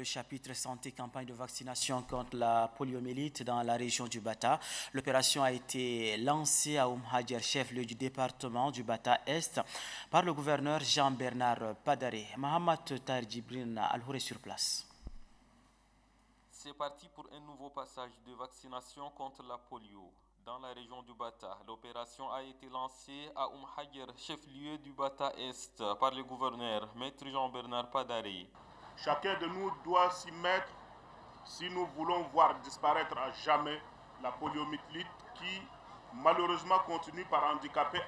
le chapitre santé campagne de vaccination contre la poliomyélite dans la région du Bata. L'opération a été lancée à Oumhadjer, chef-lieu du département du Bata Est, par le gouverneur Jean-Bernard Padaré. Mohamed Tarjibrin Alhouré sur place. C'est parti pour un nouveau passage de vaccination contre la polio. Dans la région du Bata, l'opération a été lancée à Umhayer, chef-lieu du Bata Est, par le gouverneur, maître Jean-Bernard Padaré. Chacun de nous doit s'y mettre si nous voulons voir disparaître à jamais la poliomyélite qui, malheureusement, continue par handicaper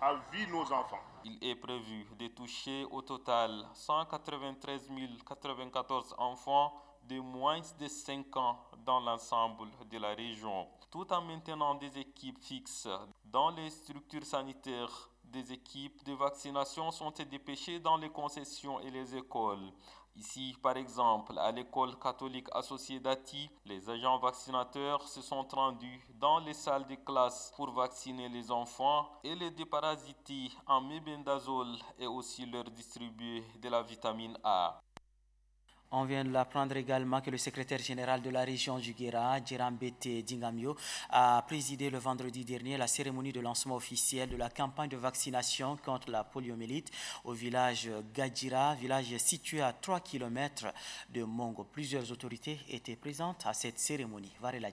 à vie nos enfants. Il est prévu de toucher au total 193 094 enfants de moins de 5 ans dans l'ensemble de la région, tout en maintenant des équipes fixes dans les structures sanitaires des équipes de vaccination sont dépêchées dans les concessions et les écoles. Ici, par exemple, à l'école catholique associée d'Ati, les agents vaccinateurs se sont rendus dans les salles de classe pour vacciner les enfants et les déparasiter en mébendazole et aussi leur distribuer de la vitamine A. On vient de l'apprendre également que le secrétaire général de la région du Guéra, Djerambete Dingamio, a présidé le vendredi dernier la cérémonie de lancement officiel de la campagne de vaccination contre la poliomyélite au village Gadjira, village situé à 3 km de Mongo. Plusieurs autorités étaient présentes à cette cérémonie. Varela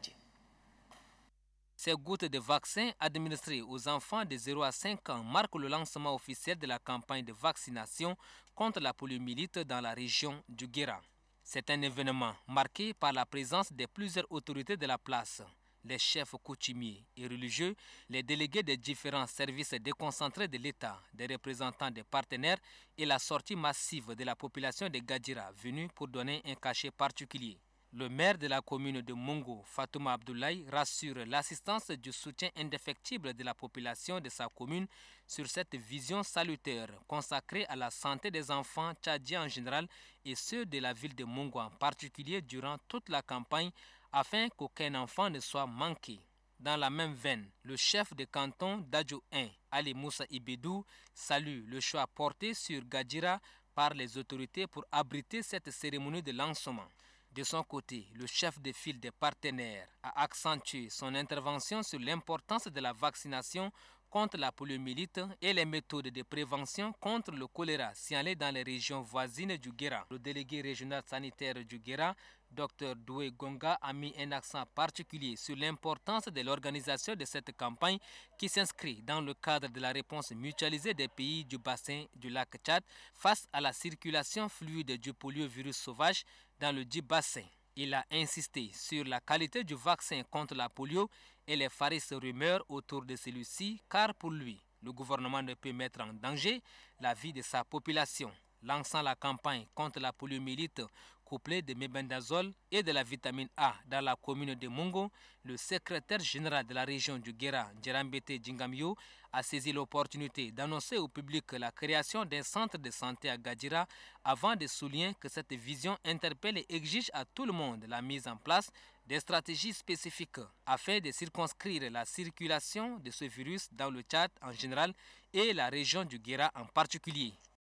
ces gouttes de vaccins administrées aux enfants de 0 à 5 ans marquent le lancement officiel de la campagne de vaccination contre la poliomyélite dans la région du Guéra. C'est un événement marqué par la présence de plusieurs autorités de la place, les chefs coutumiers et religieux, les délégués des différents services déconcentrés de l'État, des représentants des partenaires et la sortie massive de la population de Gadira venue pour donner un cachet particulier. Le maire de la commune de Mungo, Fatouma Abdoulaye, rassure l'assistance du soutien indéfectible de la population de sa commune sur cette vision salutaire consacrée à la santé des enfants tchadiens en général et ceux de la ville de Mungo en particulier durant toute la campagne afin qu'aucun enfant ne soit manqué. Dans la même veine, le chef de canton d'Adjo 1, hein, Ali Moussa Ibedou, salue le choix porté sur Gadjira par les autorités pour abriter cette cérémonie de lancement. De son côté, le chef de file des partenaires a accentué son intervention sur l'importance de la vaccination contre la poliomyélite et les méthodes de prévention contre le choléra signalées dans les régions voisines du Guéra. Le délégué régional sanitaire du Guéra, Dr Doué Gonga, a mis un accent particulier sur l'importance de l'organisation de cette campagne qui s'inscrit dans le cadre de la réponse mutualisée des pays du bassin du lac Tchad face à la circulation fluide du poliovirus sauvage dans le dit bassin. Il a insisté sur la qualité du vaccin contre la polio et les farisses rumeurs autour de celui-ci, car pour lui, le gouvernement ne peut mettre en danger la vie de sa population lançant la campagne contre la poliomyélite couplée de mébendazole et de la vitamine A dans la commune de Mungo, le secrétaire général de la région du Guéra, Djerambete Djingamio, a saisi l'opportunité d'annoncer au public la création d'un centre de santé à Gadira avant de souligner que cette vision interpelle et exige à tout le monde la mise en place des stratégies spécifiques afin de circonscrire la circulation de ce virus dans le Tchad en général et la région du Guéra en particulier.